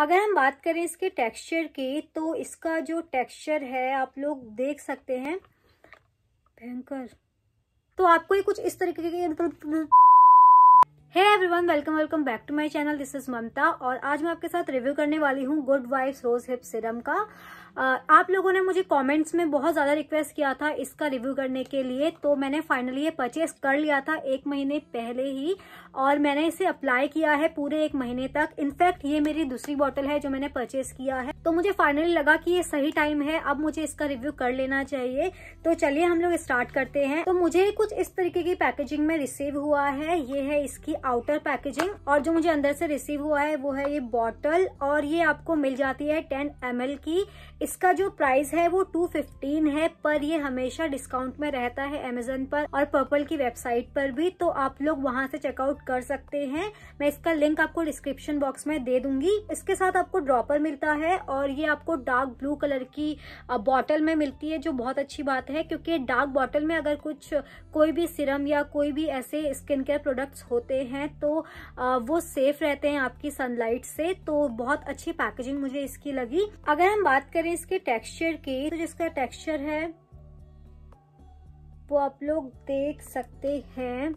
अगर हम बात करें इसके टेक्सचर की तो इसका जो टेक्सचर है आप लोग देख सकते हैं भयंकर तो आपको ये कुछ इस तरीके के मतलब है everyone welcome welcome back to my channel this is Mamta और आज मैं आपके साथ रिव्यू करने वाली हूँ good vibes rose hip serum का आप लोगों ने मुझे कमेंट्स में बहुत ज़्यादा रिक्वेस्ट किया था इसका रिव्यू करने के लिए तो मैंने फाइनली ये परचेस कर लिया था एक महीने पहले ही और मैंने इसे अप्लाई किया है पूरे एक महीने तक इनफैक्ट ये मेरी दूसरी बॉटल है जो मैंने परचेस किया है तो मुझे फाइनली लगा कि ये सही टाइम है अब मुझे इसका रिव्यू कर लेना चाहिए तो चलिए हम लोग स्टार्ट करते हैं तो मुझे कुछ इस तरीके की पैकेजिंग में रिसीव हुआ है ये है इसकी आउटर पैकेजिंग और जो मुझे अंदर से रिसीव हुआ है वो है ये बॉटल और ये आपको मिल जाती है टेन एम की इसका जो प्राइस है वो टू फिफ्टीन है पर ये हमेशा डिस्काउंट में रहता है अमेजोन पर और पर्पल की वेबसाइट पर भी तो आप लोग वहां से चेकआउट कर सकते हैं मैं इसका लिंक आपको डिस्क्रिप्शन बॉक्स में दे दूंगी इसके साथ आपको ड्रॉपर मिलता है और ये आपको डार्क ब्लू कलर की बॉटल में मिलती है जो बहुत अच्छी बात है क्योंकि डार्क बॉटल में अगर कुछ कोई भी सिरम या कोई भी ऐसे स्किन केयर प्रोडक्ट्स होते हैं हैं तो वो सेफ रहते हैं आपकी सनलाइट से तो बहुत अच्छी पैकेजिंग मुझे इसकी लगी अगर हम बात करें इसके टेक्सचर की तो जिसका टेक्सचर है वो आप लोग देख सकते हैं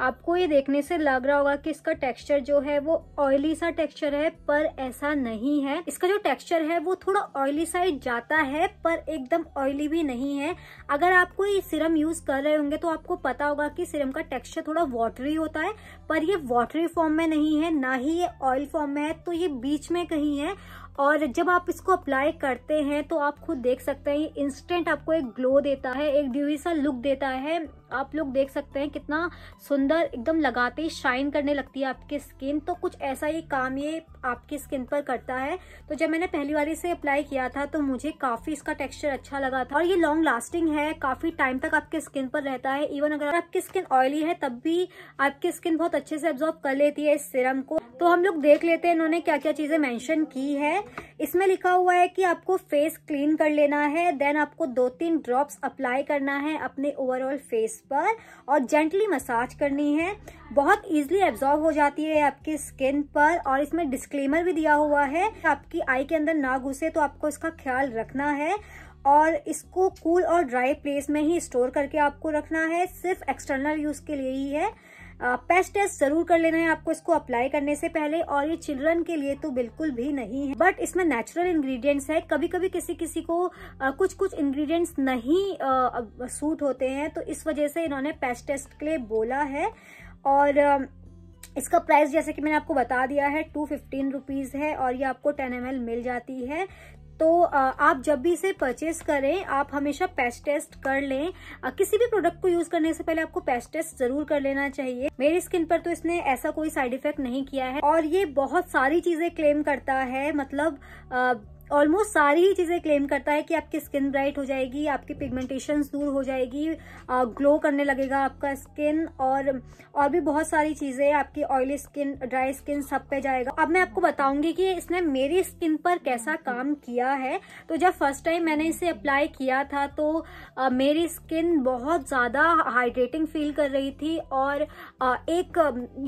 आपको ये देखने से लग रहा होगा कि इसका टेक्सचर जो है वो ऑयली सा टेक्सचर है पर ऐसा नहीं है इसका जो टेक्सचर है वो थोड़ा ऑयली साइड जाता है पर एकदम ऑयली भी नहीं है अगर आप कोई सिरम यूज कर रहे होंगे तो आपको पता होगा कि सिरम का टेक्सचर थोड़ा वाटरी होता है पर ये वाटरी फॉर्म में नहीं है ना ही ये ऑयल फॉर्म में है तो ये बीच में कहीं है और जब आप इसको अप्लाई करते हैं तो आप खुद देख सकते हैं ये इंस्टेंट आपको एक ग्लो देता है एक ड्यूवी सा लुक देता है आप लोग देख सकते हैं कितना सुंदर एकदम लगाते ही शाइन करने लगती है आपकी स्किन तो कुछ ऐसा ही काम ये आपकी स्किन पर करता है तो जब मैंने पहली बार इसे अप्लाई किया था तो मुझे काफी इसका टेक्सचर अच्छा लगा था और ये लॉन्ग लास्टिंग है काफी टाइम तक आपके स्किन पर रहता है इवन अगर आपकी स्किन ऑयली है तब भी आपकी स्किन बहुत अच्छे से एब्जॉर्ब कर लेती है इस सिरम को तो हम लोग देख लेते हैं इन्होंने क्या क्या चीजें मैंशन की है इसमें लिखा हुआ है कि आपको फेस क्लीन कर लेना है देन आपको दो तीन ड्रॉप्स अप्लाई करना है अपने ओवरऑल फेस पर और जेंटली मसाज करनी है बहुत इजीली एब्जॉर्ब हो जाती है आपके स्किन पर और इसमें डिस्क्लेमर भी दिया हुआ है आपकी आई के अंदर ना घुसे तो आपको इसका ख्याल रखना है और इसको कूल और ड्राई प्लेस में ही स्टोर करके आपको रखना है सिर्फ एक्सटर्नल यूज के लिए ही है पेस्ट टेस्ट जरूर कर लेना है आपको इसको अप्लाई करने से पहले और ये चिल्ड्रन के लिए तो बिल्कुल भी नहीं है बट इसमें नेचुरल इंग्रेडिएंट्स है कभी कभी किसी किसी को आ, कुछ कुछ इंग्रेडिएंट्स नहीं आ, सूट होते हैं तो इस वजह से इन्होंने पेस्ट टेस्ट के लिए बोला है और आ, इसका प्राइस जैसे कि मैंने आपको बता दिया है टू फिफ्टीन रुपीज़ है और ये आपको टेन एम मिल जाती है तो आप जब भी इसे परचेस करें आप हमेशा पैच टेस्ट कर लें किसी भी प्रोडक्ट को यूज करने से पहले आपको पैच टेस्ट जरूर कर लेना चाहिए मेरी स्किन पर तो इसने ऐसा कोई साइड इफेक्ट नहीं किया है और ये बहुत सारी चीजें क्लेम करता है मतलब ऑलमोस्ट सारी ही चीज़ें क्लेम करता है कि आपकी स्किन ब्राइट हो जाएगी आपकी पिगमेंटेशन दूर हो जाएगी ग्लो करने लगेगा आपका स्किन और और भी बहुत सारी चीज़ें आपकी ऑयली स्किन ड्राई स्किन सब पे जाएगा अब मैं आपको बताऊंगी कि इसने मेरी स्किन पर कैसा काम किया है तो जब फर्स्ट टाइम मैंने इसे अप्लाई किया था तो आ, मेरी स्किन बहुत ज़्यादा हाइड्रेटिंग फील कर रही थी और आ, एक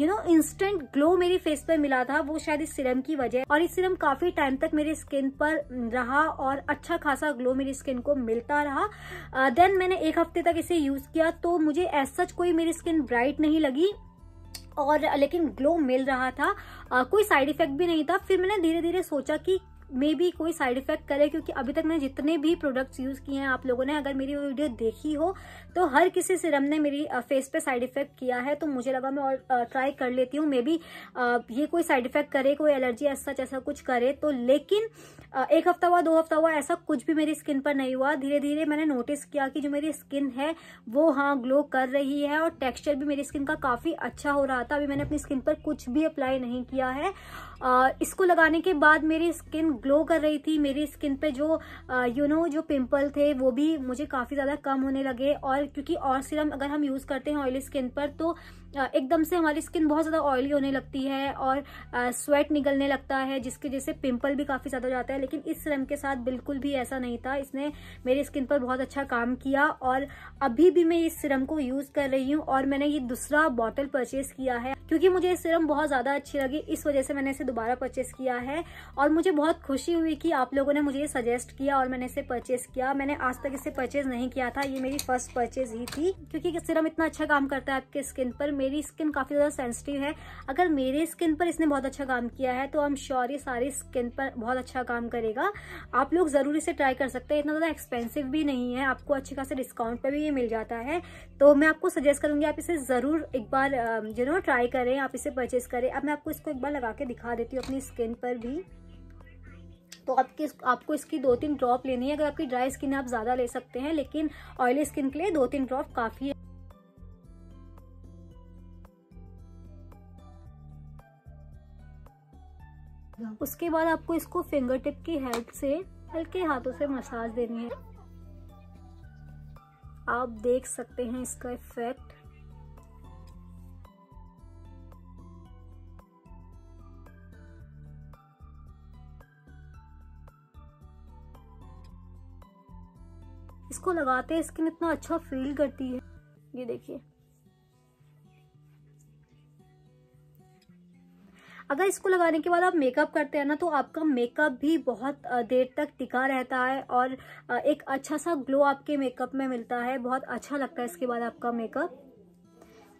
यू नो इंस्टेंट ग्लो मेरी फेस पर मिला था वो शायद इस सिरम की वजह और इस सिरम काफ़ी टाइम तक मेरी स्किन पर पर रहा और अच्छा खासा ग्लो मेरी स्किन को मिलता रहा देन uh, मैंने एक हफ्ते तक इसे यूज़ किया तो मुझे एज सच कोई मेरी स्किन ब्राइट नहीं लगी और लेकिन ग्लो मिल रहा था आ, कोई साइड इफेक्ट भी नहीं था फिर मैंने धीरे धीरे सोचा कि मे भी कोई साइड इफेक्ट करे क्योंकि अभी तक मैंने जितने भी प्रोडक्ट्स यूज़ किए हैं आप लोगों ने अगर मेरी वो वीडियो देखी हो तो हर किसी सिरम ने मेरी फेस पे साइड इफेक्ट किया है तो मुझे लगा मैं और ट्राई कर लेती हूँ मे बी ये कोई साइड इफेक्ट करे कोई एलर्जी ऐसा ऐसा कुछ करे तो लेकिन एक हफ्ता हुआ दो हफ्ता हुआ ऐसा कुछ भी मेरी स्किन पर नहीं हुआ धीरे धीरे मैंने नोटिस किया कि जो मेरी स्किन है वो हाँ ग्लो कर रही है और टेक्स्चर भी मेरी स्किन का काफ़ी अच्छा हो रहा था अभी मैंने अपनी स्किन पर कुछ भी अप्लाई नहीं किया है इसको लगाने के बाद मेरी स्किन ग्लो कर रही थी मेरी स्किन पे जो यू नो जो पिंपल थे वो भी मुझे काफ़ी ज़्यादा कम होने लगे और क्योंकि और सिरम अगर हम यूज़ करते हैं ऑयली स्किन पर तो एकदम से हमारी स्किन बहुत ज़्यादा ऑयली होने लगती है और स्वेट निकलने लगता है जिसकी वजह से पिंपल भी काफ़ी ज़्यादा जाता है लेकिन इस सिरम के साथ बिल्कुल भी ऐसा नहीं था इसने मेरी स्किन पर बहुत अच्छा काम किया और अभी भी मैं इस सिरम को यूज़ कर रही हूँ और मैंने ये दूसरा बॉटल परचेज किया है क्योंकि मुझे ये सिरम बहुत ज़्यादा अच्छी लगी इस वजह से मैंने इसे दोबारा परचेज किया है और मुझे बहुत खुशी हुई कि आप लोगों ने मुझे ये सजेस्ट किया और मैंने इसे परचेज किया मैंने आज तक इसे परचेज नहीं किया था ये मेरी फर्स्ट परचेज ही थी क्योंकि सिरम इतना अच्छा काम करता है आपके स्किन पर मेरी स्किन काफी ज्यादा सेंसिटिव है अगर मेरे स्किन पर इसने बहुत अच्छा काम किया है तो आई एम श्योर ये सारी स्किन पर बहुत अच्छा काम करेगा आप लोग जरूर इसे ट्राई कर सकते हैं इतना ज्यादा एक्सपेंसिव भी नहीं है आपको अच्छे खासे डिस्काउंट पर भी ये मिल जाता है तो मैं आपको सजेस्ट करूंगी आप इसे जरूर एक बार यू नो ट्राई करें आप इसे परचेज करें अब मैं आपको इसको एक बार लगा के दिखा देती हूँ अपनी स्किन पर भी तो आपके आपको इसकी दो तीन ड्रॉप लेनी है अगर आपकी ड्राई स्किन है आप ज़्यादा ले सकते हैं लेकिन ऑयली स्किन के लिए दो तीन ड्रॉप काफ़ी है उसके बाद आपको इसको फिंगर टिप की हेल्प से हल्के हाथों से मसाज देनी है आप देख सकते हैं इसका इफेक्ट इसको लगाते हैं स्किन इतना अच्छा फील करती है ये देखिए अगर इसको लगाने के बाद आप मेकअप करते हैं ना तो आपका मेकअप भी बहुत देर तक टिका रहता है और एक अच्छा सा ग्लो आपके मेकअप में मिलता है बहुत अच्छा लगता है इसके बाद आपका मेकअप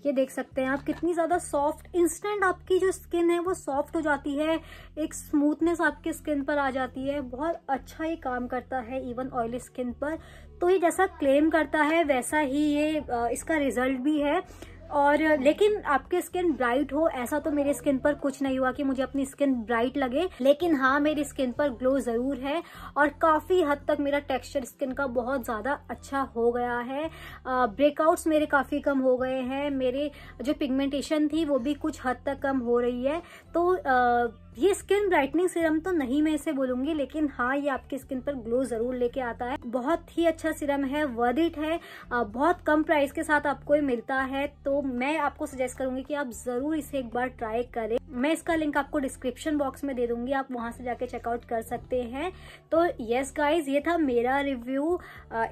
ये देख सकते हैं आप कितनी ज़्यादा सॉफ्ट इंस्टेंट आपकी जो स्किन है वो सॉफ्ट हो जाती है एक स्मूथनेस आपकी स्किन पर आ जाती है बहुत अच्छा ये काम करता है इवन ऑयली स्किन पर तो ये जैसा क्लेम करता है वैसा ही ये इसका रिजल्ट भी है और लेकिन आपकी स्किन ब्राइट हो ऐसा तो मेरी स्किन पर कुछ नहीं हुआ कि मुझे अपनी स्किन ब्राइट लगे लेकिन हाँ मेरी स्किन पर ग्लो ज़रूर है और काफ़ी हद तक मेरा टेक्सचर स्किन का बहुत ज़्यादा अच्छा हो गया है ब्रेकआउट्स मेरे काफ़ी कम हो गए हैं मेरे जो पिगमेंटेशन थी वो भी कुछ हद तक कम हो रही है तो आ, ये स्किन ब्राइटनिंग सीरम तो नहीं मैं इसे बोलूंगी लेकिन हाँ ये आपकी स्किन पर ग्लो जरूर लेके आता है बहुत ही अच्छा सीरम है वर्थ इट है बहुत कम प्राइस के साथ आपको ये मिलता है तो मैं आपको सजेस्ट करूंगी कि आप जरूर इसे एक बार ट्राई करें मैं इसका लिंक आपको डिस्क्रिप्शन बॉक्स में दे दूंगी आप वहां से जाके चेकआउट कर सकते हैं तो यस गाइज ये था मेरा रिव्यू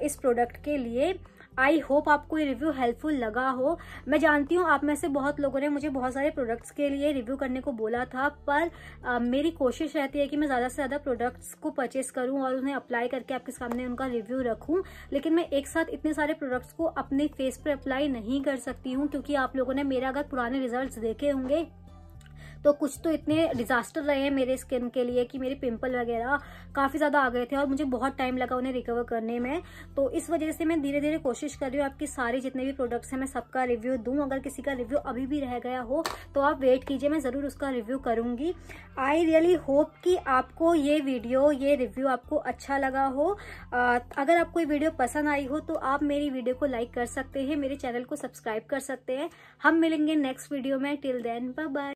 इस प्रोडक्ट के लिए आई होप आपको ये रिव्यू हेल्पफुल लगा हो मैं जानती हूँ आप में से बहुत लोगों ने मुझे बहुत सारे प्रोडक्ट्स के लिए रिव्यू करने को बोला था पर आ, मेरी कोशिश रहती है कि मैं ज़्यादा से ज़्यादा प्रोडक्ट्स को परचेस करूँ और उन्हें अप्लाई करके आपके सामने उनका रिव्यू रखूँ लेकिन मैं एक साथ इतने सारे प्रोडक्ट्स को अपने फेस पर अप्लाई नहीं कर सकती हूँ क्योंकि आप लोगों ने मेरा अगर पुराने रिजल्ट देखे होंगे तो कुछ तो इतने डिजास्टर रहे हैं मेरे स्किन के लिए कि मेरे पिंपल वगैरह काफ़ी ज़्यादा आ गए थे और मुझे बहुत टाइम लगा उन्हें रिकवर करने में तो इस वजह से मैं धीरे धीरे कोशिश कर रही हूँ आपके सारे जितने भी प्रोडक्ट्स हैं मैं सबका रिव्यू दूँ अगर किसी का रिव्यू अभी भी रह गया हो तो आप वेट कीजिए मैं ज़रूर उसका रिव्यू करूँगी आई रियली होप कि आपको ये वीडियो ये रिव्यू आपको अच्छा लगा हो अगर आपको ये वीडियो पसंद आई हो तो आप मेरी वीडियो को लाइक कर सकते हैं मेरे चैनल को सब्सक्राइब कर सकते हैं हम मिलेंगे नेक्स्ट वीडियो में टिल देन बाय बाय